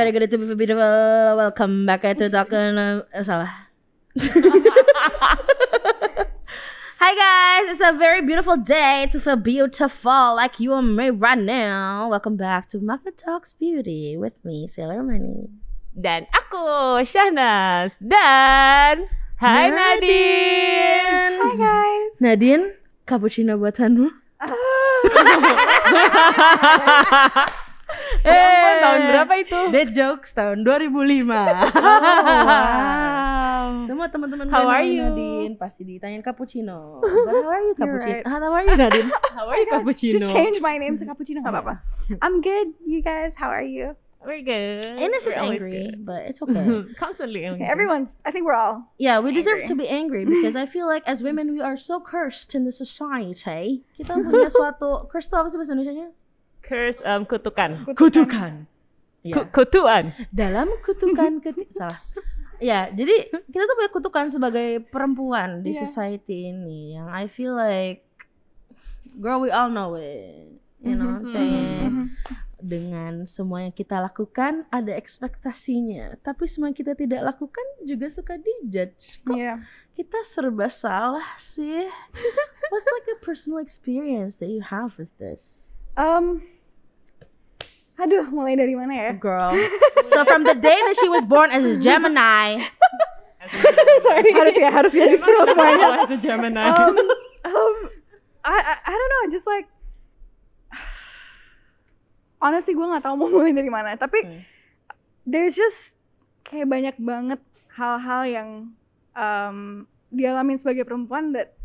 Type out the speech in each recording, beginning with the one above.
very good to be beautiful. Welcome back eh, to Talking eh, salah. Hi guys, it's a very beautiful day to feel beautiful like you and me right now. Welcome back to Magna Talks Beauty with me, Sailor Money. Dan aku, Shanas Dan Hai Nadine. Nadine. Hai guys. Nadine, cappuccino buatanmu. hey, tahun berapa itu? Dead Jokes tahun 2005. Oh, wow. Semua teman-teman gue Nadine pasti ditanyain cappuccino. But how are you cappuccino? Right. How are you Nadine? how are you cappuccino? Just change my name to cappuccino. Gak apa-apa. I'm good. You guys, how are you? We're good. And it's just angry, but it's okay. Constantly angry. It's okay. Everyone's. I think we're all. Yeah, we angry. deserve to be angry because I feel like as women we are so cursed in the society. Kita punya suatu curse apa sih bahasa Indonesia-nya? Curse um, kutukan. Kutukan. kutukan. Ya. Kutuan. Dalam kutukan ketika salah. Ya, jadi kita tuh punya kutukan sebagai perempuan di yeah. society ini yang I feel like girl we all know it. You know, mm -hmm. saying mm-hmm. Mm-hmm. dengan semua yang kita lakukan ada ekspektasinya, tapi semua yang kita tidak lakukan juga suka dijudge. Kok yeah. kita serba salah sih? What's like a personal experience that you have with this? Um, aduh, mulai dari mana ya? Girl. so from the day that she was born as a Gemini. Sorry. Harus ya, harus ya di semuanya. As a Gemini. Um, um, I, I, I don't know, just like honestly gue gak tau mau mulai dari mana, tapi okay. Hmm. there's just kayak banyak banget hal-hal yang um, dialamin sebagai perempuan that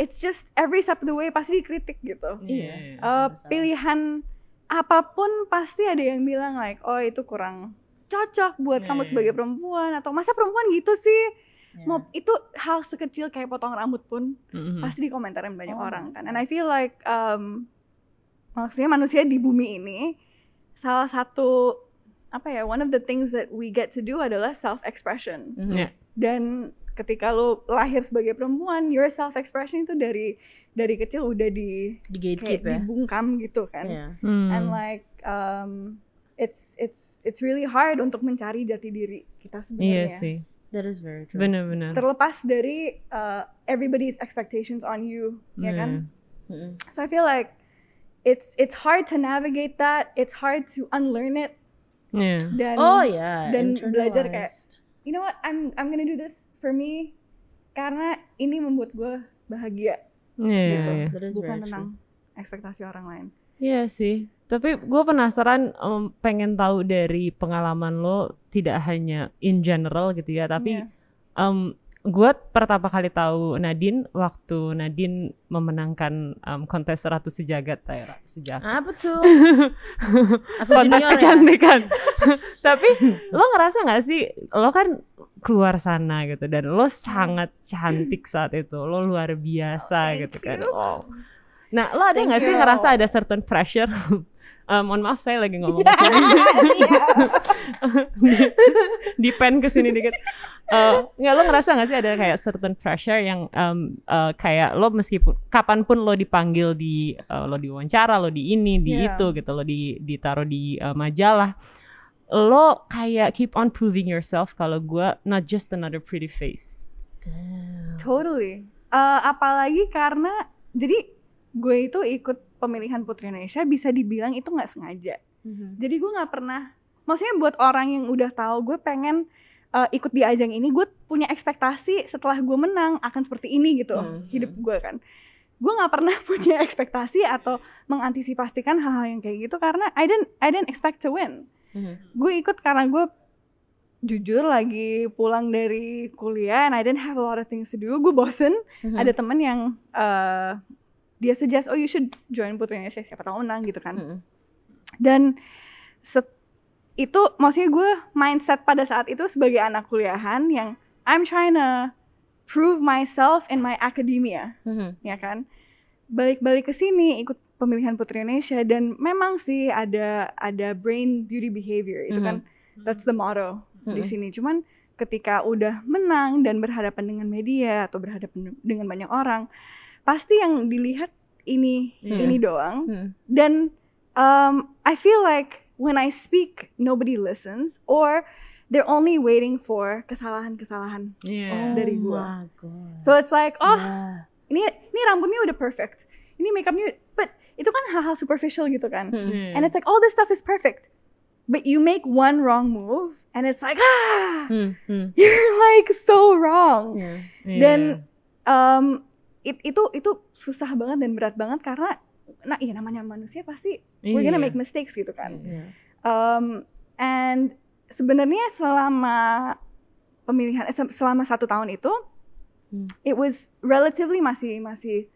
it's just every step of the way pasti dikritik gitu. Yeah, iya, iya. eh, uh, pilihan apapun pasti ada yang bilang like, oh itu kurang cocok buat yeah, kamu iya. sebagai perempuan atau masa perempuan gitu sih. Yeah. Mau itu hal sekecil kayak potong rambut pun mm-hmm. pasti dikomentarin banyak oh. orang kan. And I feel like um, maksudnya manusia di bumi ini salah satu apa ya one of the things that we get to do adalah self expression. Mm-hmm. Yeah. Dan ketika lo lahir sebagai perempuan your self expression itu dari dari kecil udah di, di gitu ya dibungkam gitu kan yeah. hmm. and like um, it's it's it's really hard untuk mencari jati diri kita sebenarnya yeah, see. That is very true. Benar-benar. Terlepas dari uh, everybody's expectations on you, mm. ya kan? Mm. So I feel like it's it's hard to navigate that. It's hard to unlearn it. Yeah. Dan, oh ya. Yeah. Dan belajar kayak you know what I'm I'm gonna do this for me karena ini membuat gue bahagia yeah, iya, gitu yeah, yeah. bukan tentang true. ekspektasi orang lain iya yeah, sih tapi gue penasaran um, pengen tahu dari pengalaman lo tidak hanya in general gitu ya tapi yeah. Iya. um, gue pertama kali tahu Nadine waktu Nadine memenangkan um, kontes seratus sejagat eh, ah, ya ratus sejagat apa tuh kontes kecantikan ya? tapi lo ngerasa nggak sih lo kan keluar sana gitu dan lo sangat hmm. cantik saat itu lo luar biasa oh, gitu kan Nah, lo ada nggak sih ngerasa ada certain pressure? uh, mohon maaf saya lagi ngomong yeah. di pen ke sini dikit. Uh, nggak lo ngerasa nggak sih ada kayak certain pressure yang um, uh, kayak lo meskipun kapanpun lo dipanggil di uh, lo diwawancara, lo di ini, di yeah. itu gitu, lo di ditaruh di uh, majalah lo kayak keep on proving yourself kalau gue not just another pretty face. Damn. Totally. Uh, apalagi karena jadi gue itu ikut pemilihan Putri Indonesia bisa dibilang itu nggak sengaja. Mm-hmm. Jadi gue nggak pernah, maksudnya buat orang yang udah tahu gue pengen uh, ikut di ajang ini, gue punya ekspektasi setelah gue menang akan seperti ini gitu mm-hmm. hidup gue kan. Gue nggak pernah punya ekspektasi atau mengantisipasikan hal-hal yang kayak gitu karena I didn't I didn't expect to win. Mm-hmm. Gue ikut karena gue jujur lagi pulang dari kuliah and I didn't have a lot of things to do. Gue bosen. Mm-hmm. Ada temen yang uh, dia suggest oh you should join Putri Indonesia siapa tahu menang gitu kan hmm. dan set, itu maksudnya gue mindset pada saat itu sebagai anak kuliahan yang I'm trying to prove myself in my academia hmm. ya kan balik-balik ke sini ikut pemilihan Putri Indonesia dan memang sih ada ada brain beauty behavior itu hmm. kan mm-hmm. that's the motto hmm. di sini cuman ketika udah menang dan berhadapan dengan media atau berhadapan dengan banyak orang pasti yang dilihat ini yeah. Hmm. ini doang hmm. dan um, I feel like when I speak nobody listens or they're only waiting for kesalahan-kesalahan yeah. Oh dari gua. so it's like, oh, yeah. ini ini rambutnya udah perfect. Ini makeupnya, but itu kan hal-hal superficial gitu kan. Hmm. And it's like all this stuff is perfect. But you make one wrong move and it's like, ah, hmm. Hmm. you're like so wrong. Yeah. Yeah. Then um it, itu itu susah banget dan berat banget karena nah iya namanya manusia pasti yeah. we're gonna iya. make mistakes gitu kan yeah. um, and sebenarnya selama pemilihan selama satu tahun itu hmm. it was relatively masih masih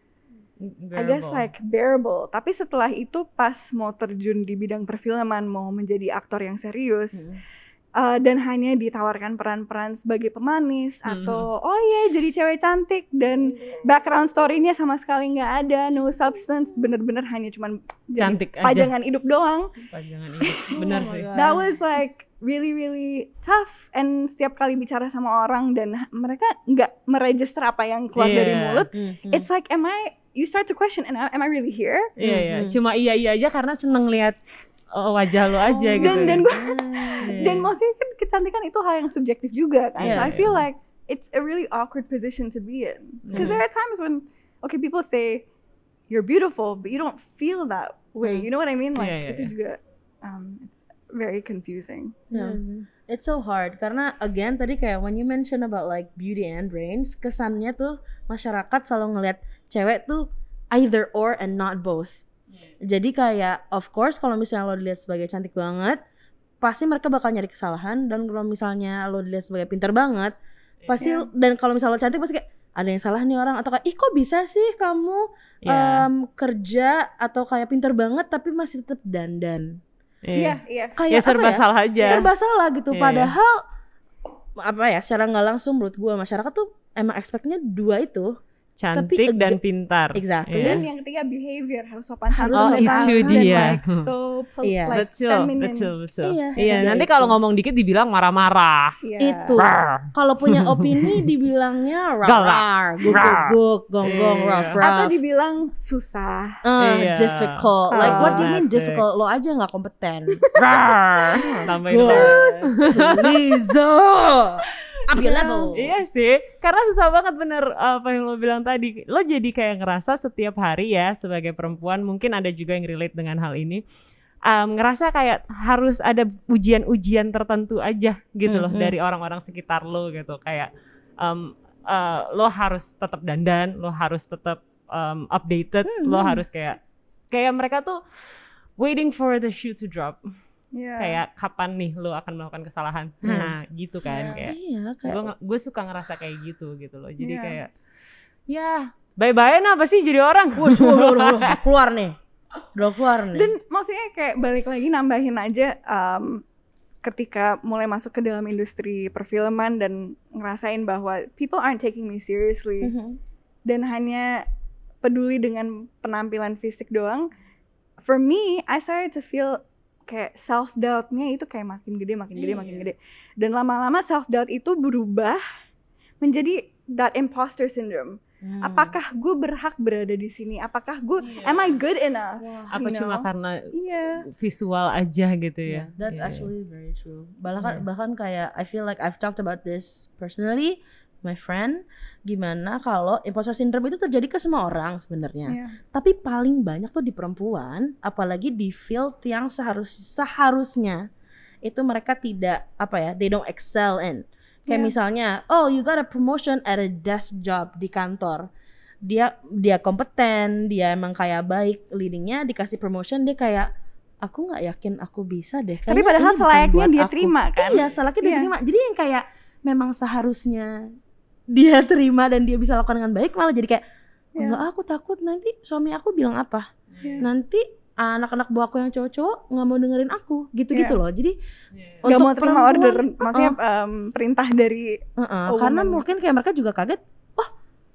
bearable. I guess like bearable. Tapi setelah itu pas mau terjun di bidang perfilman, mau menjadi aktor yang serius, hmm uh, dan hanya ditawarkan peran-peran sebagai pemanis hmm. atau oh iya yeah, jadi cewek cantik dan iya. background story-nya sama sekali nggak ada no substance bener-bener hanya cuman cantik jadi pajangan hidup doang pajangan hidup bener oh sih that was like really really tough and setiap kali bicara sama orang dan mereka nggak meregister apa yang keluar yeah. dari mulut hmm, -hmm. it's like am I you start to question and am I really here? Iya, yeah, Mm -hmm. cuma iya iya aja karena seneng lihat Oh, wajah lo aja gitu. Ya. Dan dan gue hmm, iya. dan maksudnya kan kecantikan itu hal yang subjektif juga kan. Yeah, so I iya. feel yeah. like it's a really awkward position to be in because mm. Iya. there are times when okay people say you're beautiful but you don't feel that way. Hmm. You know what I mean? Like yeah, yeah, itu yeah. juga um, it's very confusing. yeah Mm. It's so hard karena again tadi kayak when you mention about like beauty and brains kesannya tuh masyarakat selalu ngelihat cewek tuh either or and not both Hmm. Jadi kayak of course kalau misalnya lo dilihat sebagai cantik banget, pasti mereka bakal nyari kesalahan dan kalau misalnya lo dilihat sebagai pinter banget, iya. pasti dan kalau misalnya lo cantik pasti kayak ada yang salah nih orang atau kayak ih kok bisa sih kamu yeah. Iya. um, kerja atau kayak pinter banget tapi masih tetap dandan. Iya. iya, iya. Kayak ya, serba ya? salah aja. Serba salah gitu. Yeah. Padahal apa ya secara nggak langsung menurut gue masyarakat tuh emang expectnya dua itu cantik Tapi, dan pintar. Exactly. Yeah. Dan yang ketiga behavior harus sopan santun. Oh, itu dia. Like, hmm. so polite, iya. yeah. betul, feminine. betul, betul. Iya, yeah, yeah, nanti kalau ngomong dikit dibilang marah-marah. Yeah. Itu. Kalau punya opini dibilangnya rar, guguk, gonggong, rough, rough. Iya. Atau dibilang susah. Uh, yeah. Iya. difficult. Oh, like what do you mean difficult? Lo aja nggak kompeten. Rar. Tambahin. Lizo. Available. Iya. iya sih karena susah banget bener eh, apa yang lo bilang tadi lo jadi kayak ngerasa setiap hari ya sebagai perempuan mungkin ada juga yang relate dengan hal ini um, ngerasa kayak harus ada ujian-ujian tertentu aja gitu loh mm -hmm. dari orang-orang sekitar lo gitu kayak um, uh, lo harus tetap dandan lo harus tetap um, updated mm -hmm. lo harus kayak kayak mereka tuh waiting for the shoe to drop yeah. kayak kapan nih lo akan melakukan kesalahan hmm. nah gitu kan yeah. kayak yeah, kayak gue suka ngerasa kayak gitu gitu loh jadi yeah. kayak ya bye bye nah apa sih jadi orang wah udah, udah, keluar nih udah keluar nih dan maksudnya kayak balik lagi nambahin aja um, ketika mulai masuk ke dalam industri perfilman dan ngerasain bahwa people aren't taking me seriously mm -hmm. dan hanya peduli dengan penampilan fisik doang for me I started to feel kayak self doubtnya itu kayak makin gede makin gede makin iya. gede dan lama-lama self doubt itu berubah menjadi that imposter syndrome Hmm. Apakah gue berhak berada di sini? Apakah gue yeah. am I good enough? Wow. Apa you cuma karena yeah. visual aja gitu ya? Yeah, that's yeah. Iya. actually very true. Bahkan yeah. bahkan kayak I feel like I've talked about this personally my friend, gimana kalau imposter syndrome itu terjadi ke semua orang sebenarnya. Yeah. Tapi paling banyak tuh di perempuan, apalagi di field yang seharus seharusnya itu mereka tidak apa ya, they don't excel in. Kayak yeah. misalnya, oh you got a promotion at a desk job di kantor. Dia dia kompeten, dia emang kayak baik leadingnya, dikasih promotion dia kayak aku nggak yakin aku bisa deh. Kayaknya Tapi padahal selayaknya dia aku. terima kan? Iya, selayaknya yeah. dia iya. terima. Jadi yang kayak memang seharusnya dia terima dan dia bisa lakukan dengan baik malah jadi kayak yeah. enggak aku takut nanti suami aku bilang apa yeah. nanti anak-anak buah aku yang cocok cowok nggak mau dengerin aku gitu-gitu yeah. loh jadi yeah. nggak mau terima order maksudnya uh, um, perintah dari uh, uh, karena gitu. mungkin kayak mereka juga kaget oh,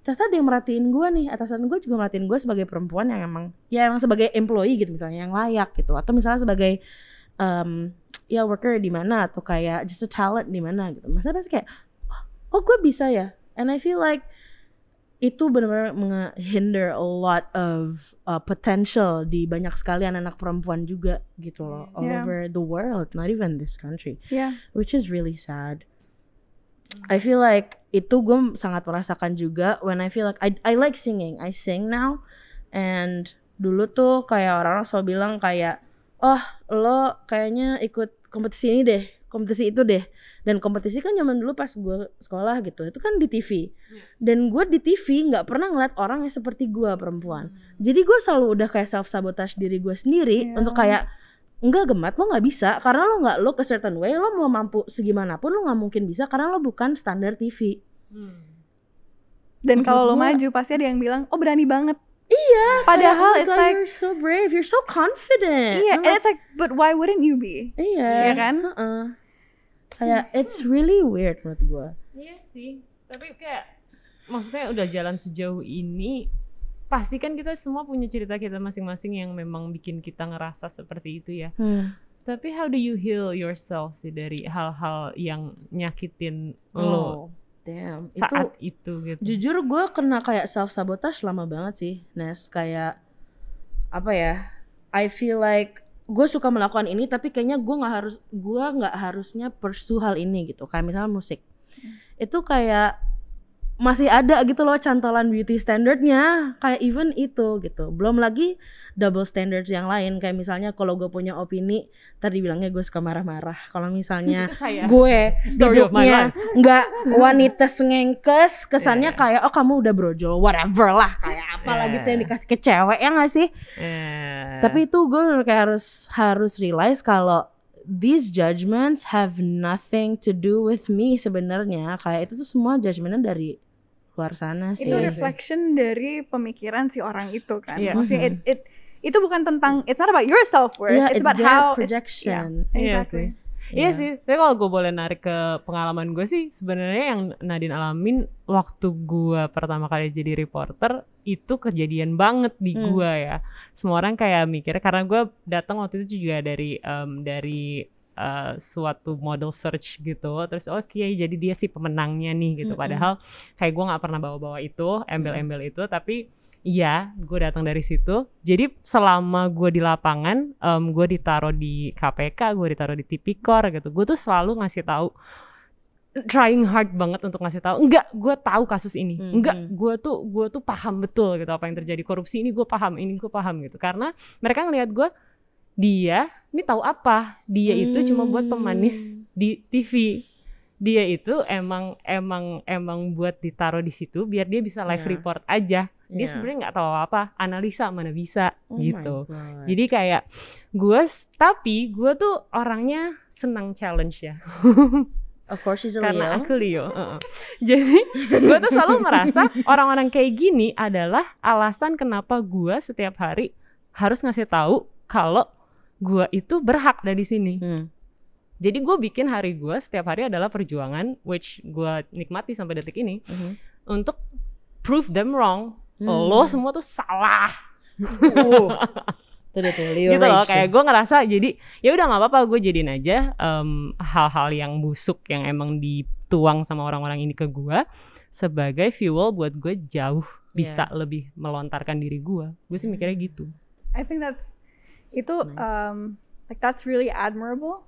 ternyata ada yang merhatiin gue nih atasan gue juga merhatiin gue sebagai perempuan yang emang ya emang sebagai employee gitu misalnya yang layak gitu atau misalnya sebagai um, ya worker di mana atau kayak just a talent di mana gitu masa pasti kayak oh, oh gue bisa ya And I feel like itu benar-benar menghinder a lot of uh, potential di banyak sekali anak-anak perempuan juga gitu loh mm, all over the world not even this country yeah. which is really sad I feel like itu gue sangat merasakan juga when I feel like I I like singing I sing now and dulu tuh kayak orang-orang selalu bilang kayak oh lo kayaknya ikut kompetisi ini deh kompetisi itu deh dan kompetisi kan zaman dulu pas gue sekolah gitu itu kan di TV iya. dan gue di TV nggak pernah ngeliat orang yang seperti gue perempuan jadi gue selalu udah kayak self sabotage diri gue sendiri yeah. untuk kayak enggak gemat lo nggak bisa karena lo nggak lo ke certain way lo mau mampu segimanapun lo nggak mungkin bisa karena lo bukan standar TV hmm. dan kalau lo maju pasti ada yang bilang oh berani banget Iya. Padahal oh it's God, like you're so brave, you're so confident. Iya, yeah, and like, it's like but why wouldn't you be? Iya. Iya kan? uh Uh Kayak it's really weird menurut gue. Iya sih. Tapi kayak maksudnya udah jalan sejauh ini pasti kan kita semua punya cerita kita masing-masing yang memang bikin kita ngerasa seperti itu ya. Hmm. Tapi how do you heal yourself sih dari hal-hal yang nyakitin oh. lo? Damn, saat itu, itu gitu. Jujur gue kena kayak self sabotage lama banget sih, Nes. Kayak apa ya? I feel like gue suka melakukan ini tapi kayaknya gue nggak harus gue nggak harusnya pursue hal ini gitu. Kayak misalnya musik. Hmm. Itu kayak masih ada gitu loh cantolan beauty standardnya kayak even itu gitu belum lagi double standards yang lain kayak misalnya kalau gue punya opini tadi bilangnya gue suka marah-marah kalau misalnya gue hidupnya nggak wanita sengengkes kesannya yeah. kayak oh kamu udah brojol whatever lah kayak apa yeah. gitu yang dikasih ke cewek ya gak sih yeah. tapi itu gue kayak harus harus realize kalau these judgments have nothing to do with me sebenarnya kayak itu tuh semua judgmentnya dari luar sana sih. Itu reflection dari pemikiran si orang itu kan. Yeah. Maksudnya it, mm-hmm. it itu bukan tentang it's not about your self worth, yeah, it's, it's about how projection. It's, yeah, iya exactly. Yeah. Iya yeah. sih, tapi kalau gue boleh narik ke pengalaman gue sih, sebenarnya yang Nadine alamin waktu gue pertama kali jadi reporter itu kejadian banget di hmm. gue ya. Semua orang kayak mikir karena gue datang waktu itu juga dari um, dari uh, suatu model search gitu terus oh, oke okay, jadi dia sih pemenangnya nih gitu mm -hmm. padahal kayak gue nggak pernah bawa-bawa itu embel-embel itu tapi Iya, gue datang dari situ. Jadi selama gue di lapangan, um, gue ditaruh di KPK, gue ditaruh di Tipikor gitu. Gue tuh selalu ngasih tahu trying hard banget untuk ngasih tahu enggak gue tahu kasus ini enggak gue tuh gue tuh paham betul gitu apa yang terjadi korupsi ini gue paham ini gue paham gitu karena mereka ngelihat gue dia ini tahu apa dia hmm. itu cuma buat hmm. pemanis di TV dia itu emang emang emang buat ditaruh di situ biar dia bisa live yeah. report aja dia yeah. sebenarnya nggak tahu apa, apa analisa mana bisa oh gitu jadi kayak gue tapi gue tuh orangnya senang challenge ya Of course she's a Leo. Karena aku Leo. Uh -uh. Jadi gue tuh selalu merasa orang-orang kayak gini adalah alasan kenapa gue setiap hari harus ngasih tahu kalau gue itu berhak dari sini. Hmm. Jadi gue bikin hari gue setiap hari adalah perjuangan, which gue nikmati sampai detik ini, mm -hmm. untuk prove them wrong. Hmm. Lo semua tuh salah. Uh. tuh tuh, Leo gitu loh, kayak gue ngerasa jadi ya udah nggak apa-apa gue jadiin aja hal hal-hal yang busuk yang emang dituang sama orang-orang ini ke gue sebagai fuel buat gue jauh iya. bisa yeah. lebih melontarkan diri gue. Gue sih mikirnya gitu. I think that's itu nice. um, like that's really admirable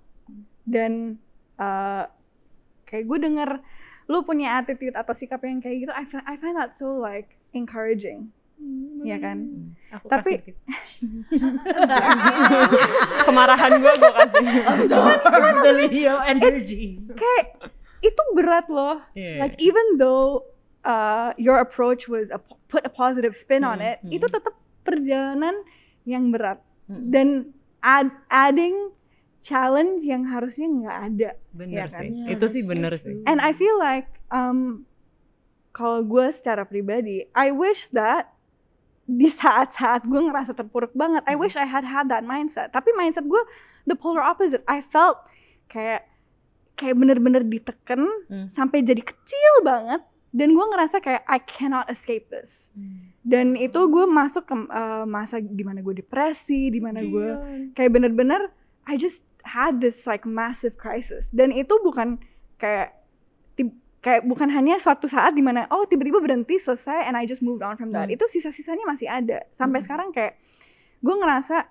dan uh, kayak gue denger lu punya attitude atau sikap yang kayak gitu I find, I find that so like encouraging Ya kan? Hmm. Aku tapi kemarahan gue gue kasih. Oh, cuman cuman the Leo energy. Kayak itu berat loh. Yeah. Like even though uh, your approach was a, put a positive spin on hmm, it, itu tetap perjalanan yang berat dan ad adding challenge yang harusnya nggak ada. Ya bener ya kan? sih. Itu sih bener sih. And I feel like um, kalau gue secara pribadi, I wish that di saat-saat gue ngerasa terpuruk banget, I wish I had had that mindset. Tapi mindset gue the polar opposite. I felt kayak kayak bener-bener diteken hmm. sampai jadi kecil banget dan gue ngerasa kayak I cannot escape this. Hmm dan itu gue masuk ke uh, masa dimana gue depresi dimana gue iya. kayak bener-bener I just had this like massive crisis dan itu bukan kayak kayak bukan hanya suatu saat dimana oh tiba-tiba berhenti selesai and I just moved on from that hmm. itu sisa-sisanya masih ada sampai hmm. sekarang kayak gue ngerasa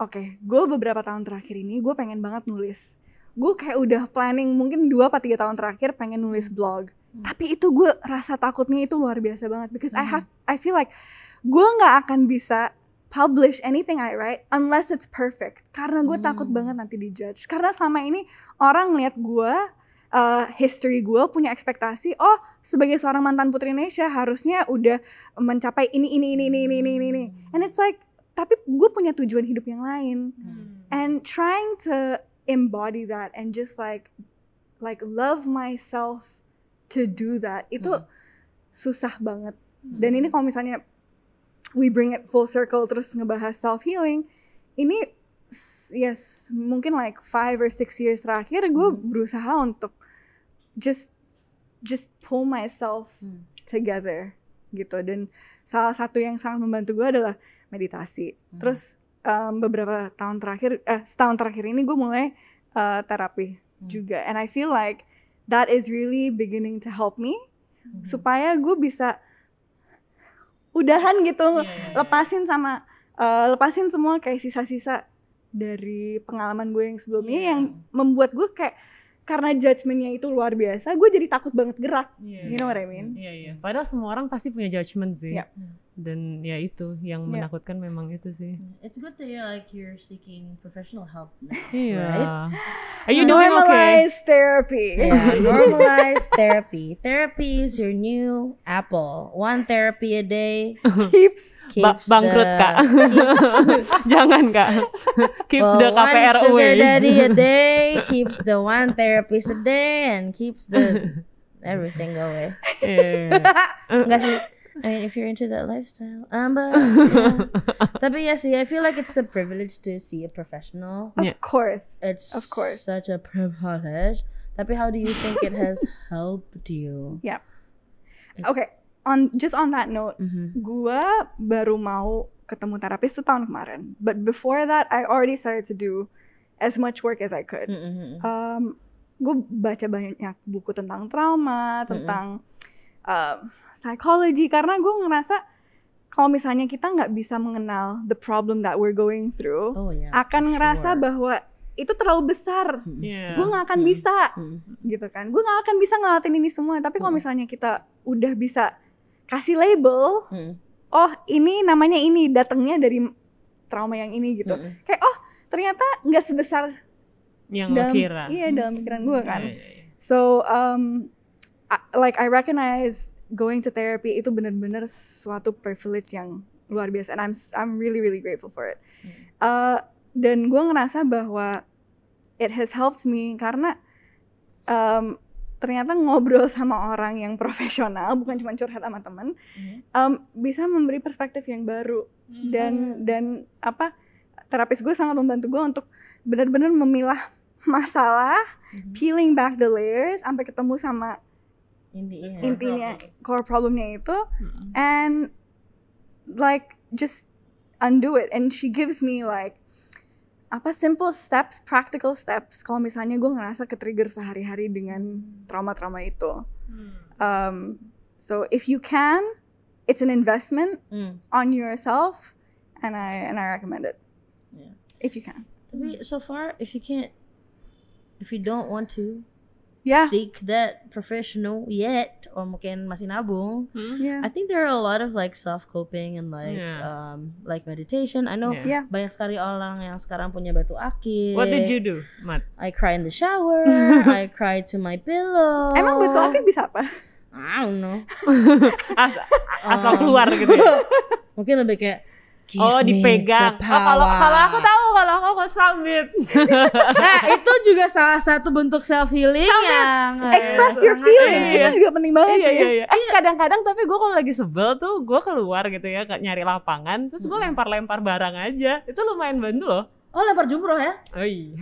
oke okay, gue beberapa tahun terakhir ini gue pengen banget nulis gue kayak udah planning mungkin dua atau tiga tahun terakhir pengen nulis hmm. blog Hmm. tapi itu gue rasa takutnya itu luar biasa banget because hmm. I have I feel like gue nggak akan bisa publish anything I write unless it's perfect karena gue mm. takut hmm. banget nanti dijudge karena selama ini orang ngeliat gue uh, history gue punya ekspektasi oh sebagai seorang mantan putri Indonesia harusnya udah mencapai ini ini ini ini ini ini ini hmm. and it's like tapi gue punya tujuan hidup yang lain and trying to embody that and just like like love myself to do that itu hmm. susah banget hmm. dan ini kalau misalnya we bring it full circle terus ngebahas self healing ini yes mungkin like five or six years terakhir gue hmm. berusaha untuk just just pull myself hmm. together gitu dan salah satu yang sangat membantu gue adalah meditasi hmm. terus um, beberapa tahun terakhir eh setahun terakhir ini gue mulai uh, terapi hmm. juga and I feel like that is really beginning to help me mm-hmm. supaya gue bisa udahan gitu yeah. Iya, iya. lepasin sama uh, lepasin semua kayak sisa-sisa dari pengalaman gue yang sebelumnya yeah. yang membuat gue kayak karena judgementnya itu luar biasa, gue jadi takut banget gerak. Yeah. You know iya. what I mean? Iya yeah, iya. Yeah. Padahal semua orang pasti punya judgement sih. Yeah. Hmm dan ya itu yang yeah. menakutkan memang itu sih. Mm, it's good that you're like you're seeking professional help. Now, yeah. Right? Are you doing okay? therapy. Yeah, normalize therapy. Therapy is your new apple. One therapy a day keeps keeps ba bangkrut the, kak. Keeps, Jangan kak. Keeps well, the KPR one sugar away. daddy a day keeps the one therapist a day and keeps the everything away. Yeah. Enggak sih I mean, if you're into that lifestyle, um, but yeah. tapi ya sih, I feel like it's a privilege to see a professional. Of course, it's of course such a privilege. Tapi how do you think it has helped you? Yeah. It's okay. On just on that note, mm-hmm. gua baru mau ketemu terapis tuh tahun kemarin. But before that, I already started to do as much work as I could. Mm-hmm. Um, gue baca banyak buku tentang trauma, tentang mm-hmm uh, psychology karena gue ngerasa kalau misalnya kita nggak bisa mengenal the problem that we're going through, oh, yeah, akan ngerasa sure. bahwa itu terlalu besar, mm-hmm. yeah. gue nggak akan mm. bisa, mm. gitu kan? Gue nggak akan bisa ngelatin ini semua. Tapi kalau mm. misalnya kita udah bisa kasih label, mm. oh ini namanya ini datangnya dari trauma yang ini gitu. Mm. Kayak oh ternyata nggak sebesar yang dalam, kira. Iya dalam pikiran gue kan. Yeah, yeah, yeah. So um, like I recognize going to therapy itu benar-benar suatu privilege yang luar biasa and I'm I'm really really grateful for it. Hmm. Uh, dan gue ngerasa bahwa it has helped me karena um, ternyata ngobrol sama orang yang profesional bukan cuma curhat sama temen hmm. um, bisa memberi perspektif yang baru hmm. dan dan apa terapis gue sangat membantu gue untuk benar-benar memilah masalah peeling back the layers sampai ketemu sama intinya intinya core problemnya itu hmm. and like just undo it and she gives me like apa simple steps practical steps kalau misalnya gue ngerasa ke trigger sehari-hari dengan hmm. trauma-trauma itu hmm. um, so if you can it's an investment hmm. on yourself and I and I recommend it yeah. if you can tapi so far if you can't if you don't want to yeah. seek that professional yet or mungkin masih nabung hmm? yeah. I think there are a lot of like self coping and like yeah. um like meditation I know yeah. banyak sekali orang yang sekarang punya batu akik What did you do Mat? I cry in the shower I cry to my pillow Emang batu akik bisa apa? I don't know As asal um, keluar gitu ya? Mungkin lebih kayak Give oh dipegang. Oh kalau kalau aku tahu kalau aku kok sambit. nah itu juga salah satu bentuk self healing sambit. yang eh, express your feeling iya. itu juga penting banget iya, sih. Iya, iya. Eh iya. kadang-kadang tapi gue kalau lagi sebel tuh gue keluar gitu ya nyari lapangan terus gue lempar-lempar barang aja itu lumayan bantu loh. Oh lempar jumroh ya? Oi. Oh, iya.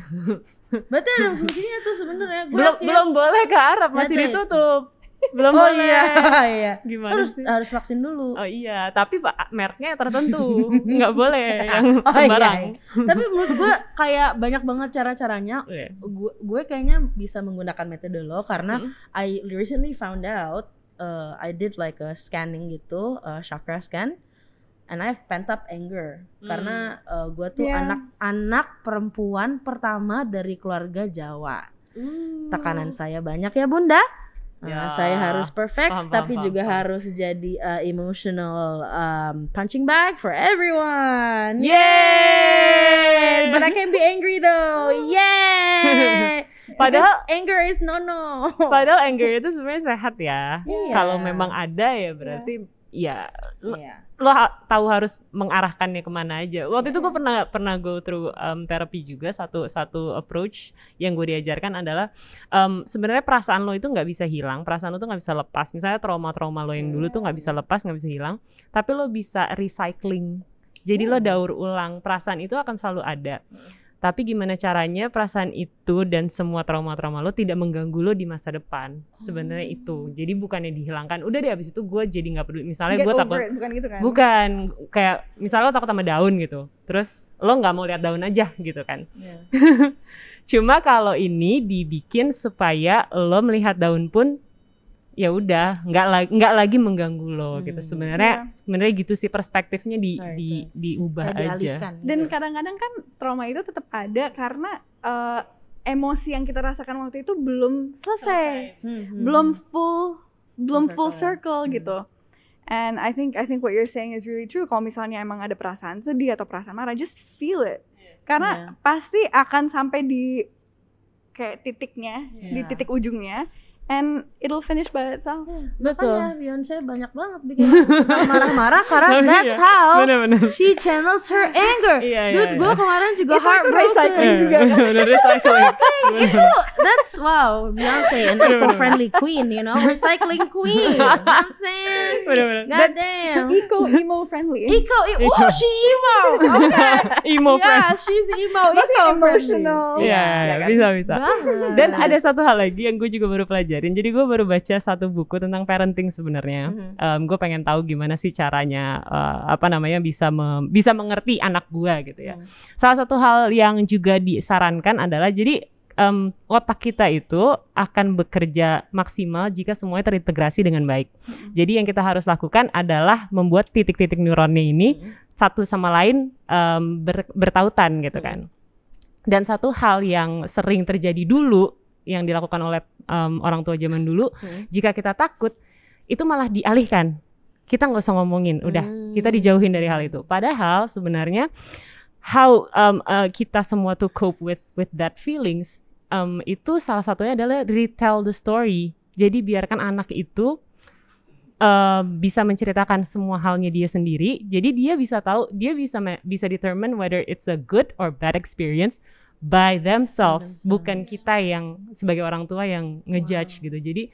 Berarti ada fungsinya tuh sebenarnya. Belum belum boleh ke Arab masih ya? ditutup belum oh, boleh. Iya, iya. Gimana harus sih? harus vaksin dulu. Oh iya, tapi Pak merknya tertentu. nggak boleh yang oh, sembarang. Iya, iya. Tapi menurut gue kayak banyak banget cara-caranya. Oh, yeah. Gue gue kayaknya bisa menggunakan metode lo karena hmm. I recently found out uh, I did like a scanning gitu, uh, chakra scan. And I've pent up anger hmm. karena uh, gue tuh anak-anak perempuan pertama dari keluarga Jawa. Hmm. Tekanan saya banyak ya bunda Ya, uh, saya harus perfect, paham, tapi paham, juga paham. harus jadi uh, emotional um, punching bag for everyone. Yay! But I can be angry though. Yay! padahal Because anger is no no. Padahal anger itu sebenarnya sehat ya. Yeah. Kalau memang ada ya berarti yeah ya lo, yeah. lo ha tahu harus mengarahkannya kemana aja. Waktu yeah. itu iya. gue pernah pernah go through um, terapi juga satu satu approach yang gue diajarkan adalah um, sebenarnya perasaan lo itu nggak bisa hilang, perasaan lo tuh nggak bisa lepas. Misalnya trauma-trauma lo yang dulu tuh nggak bisa hmm. lepas, nggak bisa hilang, tapi lo bisa recycling. Jadi yeah. lo hmm. daur ulang perasaan itu akan selalu ada. Yeah. Hmm tapi gimana caranya perasaan itu dan semua trauma-trauma lo tidak mengganggu lo di masa depan sebenarnya hmm. itu jadi bukannya dihilangkan udah deh abis itu gue jadi nggak peduli misalnya gue takut it, bukan gitu kan bukan kayak misalnya lo takut sama daun gitu terus lo nggak mau lihat daun aja gitu kan yeah. cuma kalau ini dibikin supaya lo melihat daun pun ya udah nggak lagi nggak lagi mengganggu lo hmm, gitu sebenarnya iya. sebenarnya gitu sih perspektifnya di nah, di diubah ya, aja dan gitu. kadang-kadang kan trauma itu tetap ada karena uh, emosi yang kita rasakan waktu itu belum selesai, okay. Hmm. Hmm. belum full belum full circle, full circle hmm. gitu and I think I think what you're saying is really true kalau misalnya emang ada perasaan sedih atau perasaan marah just feel it karena yeah. pasti akan sampai di kayak titiknya yeah. di titik ujungnya and it'll finish by itself. Hmm. Betul. Makanya Beyonce banyak banget bikin marah-marah karena oh, iya. that's iya. how bener, bener. she channels her anger. Iya, iya, Dude, iya. gue kemarin juga itu, heartbroken. Itu recycling juga. Iya, bener, recycling. itu that's wow Beyonce an eco friendly queen, you know, recycling queen. I'm saying. God damn. Eco emo friendly. Eco, e oh she emo. Okay. emo yeah, friendly. Yeah, she's emo. Eco emotional. Yeah, yeah, yeah, yeah, bisa bisa. Dan ada satu hal lagi yang gue juga baru pelajari diajarin. Jadi gue baru baca satu buku tentang parenting sebenarnya. Mm-hmm. Um, gue pengen tahu gimana sih caranya uh, apa namanya bisa bisa mengerti anak gue gitu ya. Mm. Salah satu hal yang juga disarankan adalah jadi um, otak kita itu akan bekerja maksimal jika semuanya terintegrasi dengan baik. Mm-hmm. Jadi yang kita harus lakukan adalah membuat titik-titik neuronnya ini mm-hmm. satu sama lain um, ber- bertautan gitu mm-hmm. kan. Dan satu hal yang sering terjadi dulu yang dilakukan oleh um, orang tua zaman dulu hmm. jika kita takut itu malah dialihkan kita nggak usah ngomongin udah hmm. kita dijauhin dari hal itu padahal sebenarnya how um, uh, kita semua to cope with with that feelings um, itu salah satunya adalah retell the story jadi biarkan anak itu uh, bisa menceritakan semua halnya dia sendiri jadi dia bisa tahu dia bisa bisa determine whether it's a good or bad experience by themselves, bukan kita yang sebagai orang tua yang ngejudge wow. gitu. Jadi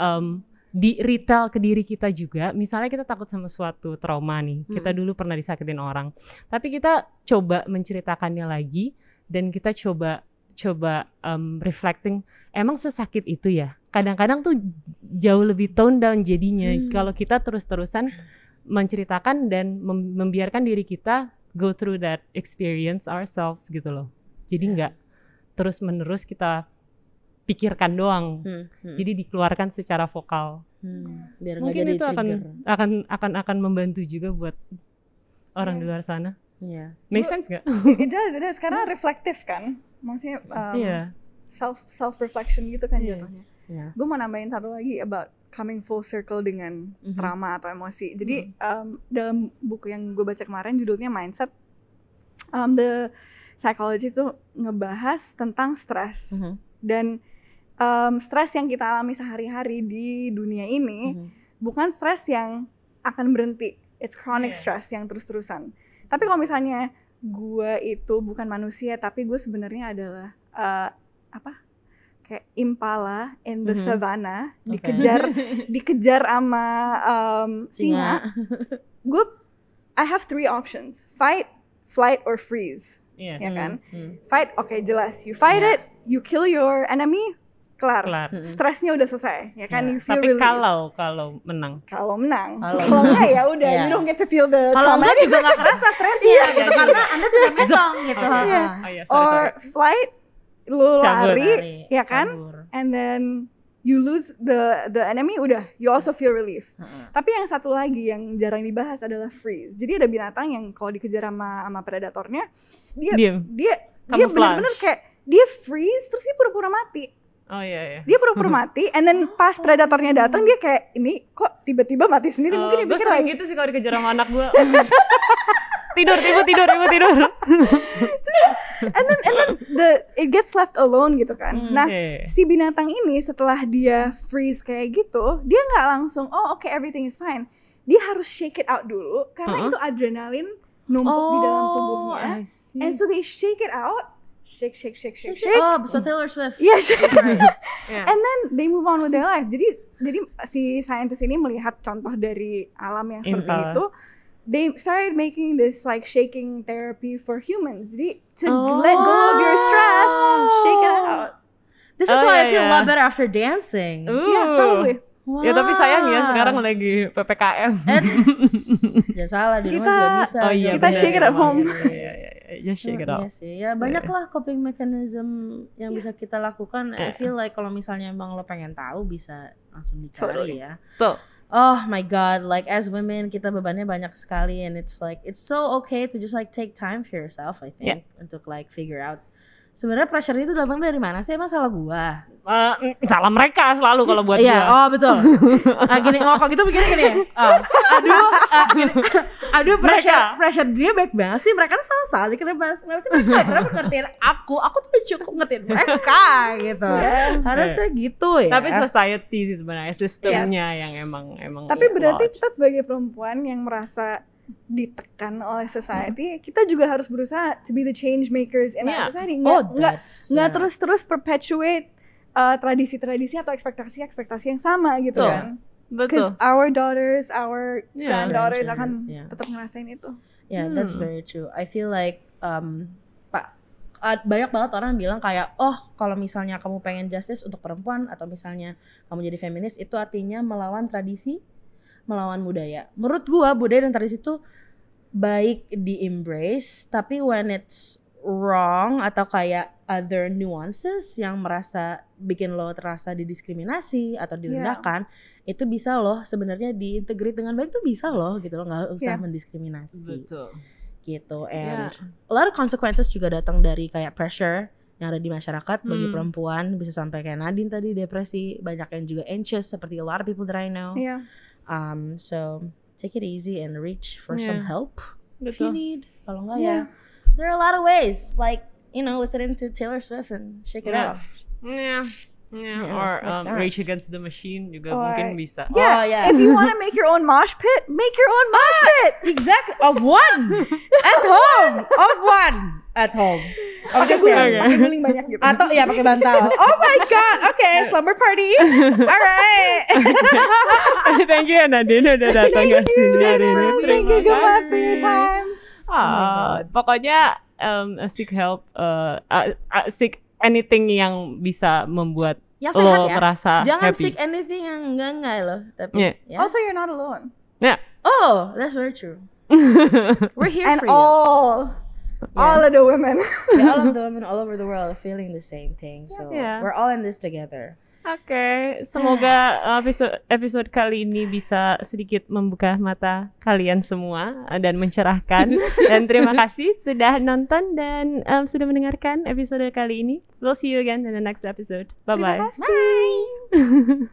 um, di retail ke diri kita juga, misalnya kita takut sama suatu trauma nih, hmm. kita dulu pernah disakitin orang, tapi kita coba menceritakannya lagi dan kita coba coba um, reflecting emang sesakit itu ya kadang-kadang tuh jauh lebih tone down jadinya hmm. kalau kita terus-terusan menceritakan dan membiarkan diri kita go through that experience ourselves gitu loh jadi iya. nggak terus menerus kita pikirkan doang. Hmm, hmm. Jadi dikeluarkan secara vokal. Hmm, biar Mungkin jadi itu akan akan akan akan membantu juga buat orang yeah. di luar sana. Yeah. Make sense nggak? It does, it does. reflektif kan, maksudnya um, yeah. self self reflection gitu kan yeah. jatuhnya. Yeah. Gue mau nambahin satu lagi about coming full circle dengan mm -hmm. trauma atau emosi. Jadi mm -hmm. um, dalam buku yang gue baca kemarin judulnya Mindset, um, the psychology itu ngebahas tentang stres mm -hmm. dan um, stres yang kita alami sehari-hari di dunia ini mm -hmm. bukan stres yang akan berhenti it's chronic yeah. stress yang terus-terusan tapi kalau misalnya gue itu bukan manusia tapi gue sebenarnya adalah uh, apa kayak impala in the mm -hmm. savannah okay. dikejar dikejar sama um, singa, singa. gue I have three options fight flight or freeze yeah. ya kan? Hmm. hmm. Fight, oke okay, jelas. You fight yeah. it, you kill your enemy, kelar. kelar. Hmm. Stresnya udah selesai, ya kan? Yeah. You feel Tapi relieved. kalau kalau menang. Kalau menang. Kalau enggak ya udah, yeah. you don't get to feel the Kalau enggak juga nggak kerasa stresnya yeah, gitu karena Anda sudah menang gitu. Iya. Oh, yeah. oh, yeah. sorry, Or sorry. flight, lu lari, lari, ya kan? Cabur. And then you lose the the enemy udah you iya. also feel relief. -huh. Tapi yang satu lagi yang jarang dibahas adalah freeze. Jadi ada binatang yang kalau dikejar sama sama predatornya dia Diem. dia Kamu dia benar-benar kayak dia freeze terus dia pura-pura mati. Oh iya iya. Dia pura-pura mati and then pas predatornya datang dia kayak ini kok tiba-tiba mati sendiri uh, mungkin dia pikir kayak gitu sih kalau dikejar sama anak gue. tidur tidur tidur tidur tidur. and then it gets left alone gitu kan. Mm, nah, yeah. si binatang ini setelah dia freeze kayak gitu, dia nggak langsung oh oke okay, everything is fine. Dia harus shake it out dulu karena uh -huh. itu adrenalin numpuk oh, di dalam oh, tubuhnya. And so they shake it out shake shake shake shake shake. Oh, so Taylor Swift. Yeah, shake. yeah. And then they move on with their life. Jadi jadi si scientist ini melihat contoh dari alam yang seperti Intel. itu they started making this like shaking therapy for humans. To oh. let go of your stress, oh. shake it out. This is oh, why yeah, I feel yeah. a lot better after dancing. Ooh. Yeah, probably. Wow. Ya tapi sayang ya sekarang lagi PPKM. ya salah di rumah kita, juga bisa. Oh iya, kita bener, shake it iya, at home. Iya ya, ya shake it oh, out. Iya sih. Ya banyaklah coping mechanism yang bisa kita lakukan. Yeah. I feel like kalau misalnya emang lo pengen tahu bisa langsung dicari totally. ya. Tuh. oh my god like as women kita bebannya banyak sekali and it's like it's so okay to just like take time for yourself I think yeah. and to like figure out sebenarnya pressure itu datang dari mana sih emang salah gua uh, salah mereka selalu kalau buat iya, gua oh betul uh, gini oh kalau gitu begini gini oh, aduh uh, gini, aduh pressure mereka. pressure dia baik banget sih mereka kan salah salah kenapa kenapa sih mereka kenapa ngertiin aku aku tuh cukup ngertiin mereka gitu yeah. harusnya gitu ya tapi society sih sebenarnya sistemnya yes. yang emang emang tapi ya, berarti kita sebagai perempuan yang merasa ditekan oleh hmm? society, hmm. kita juga harus berusaha to be the change makers in yeah. our society. Nggak, oh, nggak, yeah. terus-terus perpetuate uh, tradisi-tradisi uh, atau ekspektasi-ekspektasi yang sama gitu so, kan. Betul. our daughters, our yeah. granddaughters yeah. akan yeah. tetap ngerasain itu. Yeah, hmm. that's very true. I feel like um, Pak banyak banget orang bilang kayak oh kalau misalnya kamu pengen justice untuk perempuan atau misalnya kamu jadi feminis itu artinya melawan tradisi melawan budaya. Menurut gua budaya dan tradisi itu baik di embrace, tapi when it's wrong atau kayak other nuances yang merasa bikin lo terasa didiskriminasi atau direndahkan yeah. itu bisa loh sebenarnya diintegrit dengan baik itu bisa loh gitu lo nggak usah yeah. mendiskriminasi Betul. gitu and yeah. a lot of consequences juga datang dari kayak pressure yang ada di masyarakat bagi hmm. perempuan bisa sampai kayak Nadine tadi depresi banyak yang juga anxious seperti a lot of people that I know yeah. Um, so take it easy and reach for yeah. some help if you need. yeah. there are a lot of ways. Like you know, listening to Taylor Swift and shake it yeah. off. Yeah. Yeah, yeah, or um, Rage Against the Machine You got mungkin bisa. Yeah, oh, yeah. if you want to make your own mosh pit, make your own mosh ah, pit. Exactly. Of one. At home. Of one. at home. Oke, okay, okay. banyak gitu. Atau ya pakai bantal. Oh my god. Oke, okay, iya. slumber party. Alright. Thank you Nadine udah datang ke sini hari ini. Thank you Gemma for your time. Oh, oh pokoknya um, seek help, uh, uh, uh, seek anything yang bisa membuat yang sehat lo ya. merasa Jangan happy. seek anything yang enggak enggak ya loh. Tapi yeah. yeah. also you're not alone. Yeah. Oh, that's very true. We're here And for you. all yeah. all of the women. yeah, all of the women all over the world feeling the same thing. So yeah. we're all in this together. Oke, okay. semoga episode episode kali ini bisa sedikit membuka mata kalian semua dan mencerahkan. dan terima kasih sudah nonton dan um, sudah mendengarkan episode kali ini. We'll see you again in the next episode. Bye bye. Bye.